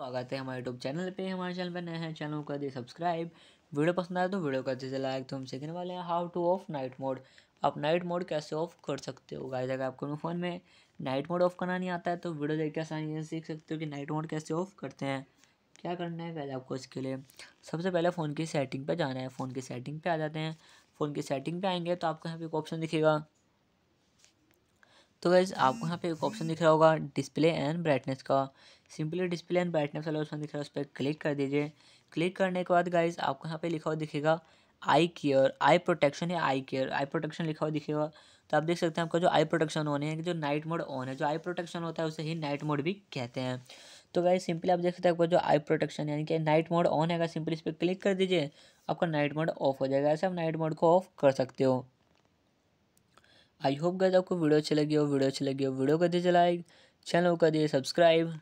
स्वागत है हमारे यूट्यूब चैनल पे हमारे चैनल पे नए हैं चैनल कर दिए सब्सक्राइब वीडियो पसंद आए तो वीडियो कर दीजिए लाइक तो हम सीखने वाले हैं how to off night mode आप नाइट मोड कैसे ऑफ कर सकते हो गाइस अगर आपको फ़ोन में नाइट मोड ऑफ करना नहीं आता है तो वीडियो देख के आसानी से सीख सकते हो कि नाइट मोड कैसे ऑफ करते हैं क्या करना है पहले आपको इसके लिए सबसे पहले फ़ोन की सेटिंग पर जाना है फ़ोन की सेटिंग पर आ जाते हैं फ़ोन की सेटिंग पर आएंगे तो आपको यहाँ पे एक ऑप्शन दिखेगा तो वैज आपको यहाँ पे एक ऑप्शन दिख रहा होगा डिस्प्ले एंड ब्राइटनेस का सिंपली डिस्प्ले एंड ब्राइटनेस वाला ऑप्शन दिख रहा है उस पर क्लिक कर दीजिए क्लिक करने के बाद गाइज आपको यहाँ पे लिखा हुआ दिखेगा आई केयर आई प्रोटेक्शन या आई केयर आई प्रोटेक्शन लिखा हुआ दिखेगा तो आप देख सकते हैं आपका जो आई प्रोटेक्शन ऑन है जो नाइट मोड ऑन है जो आई प्रोटेक्शन होता है उसे ही नाइट मोड भी कहते हैं तो गाइज सिंपली आप देख सकते हैं आपका जो आई प्रोटेक्शन यानी कि नाइट मोड ऑन है सिंपली इस पर क्लिक कर दीजिए आपका नाइट मोड ऑफ हो जाएगा ऐसे आप नाइट मोड को ऑफ कर सकते हो आई होप गए आपको वीडियो अच्छी लगी हो वीडियो अच्छी लगी हो वीडियो कर दिए चलाइक चैनल कर दिए सब्सक्राइब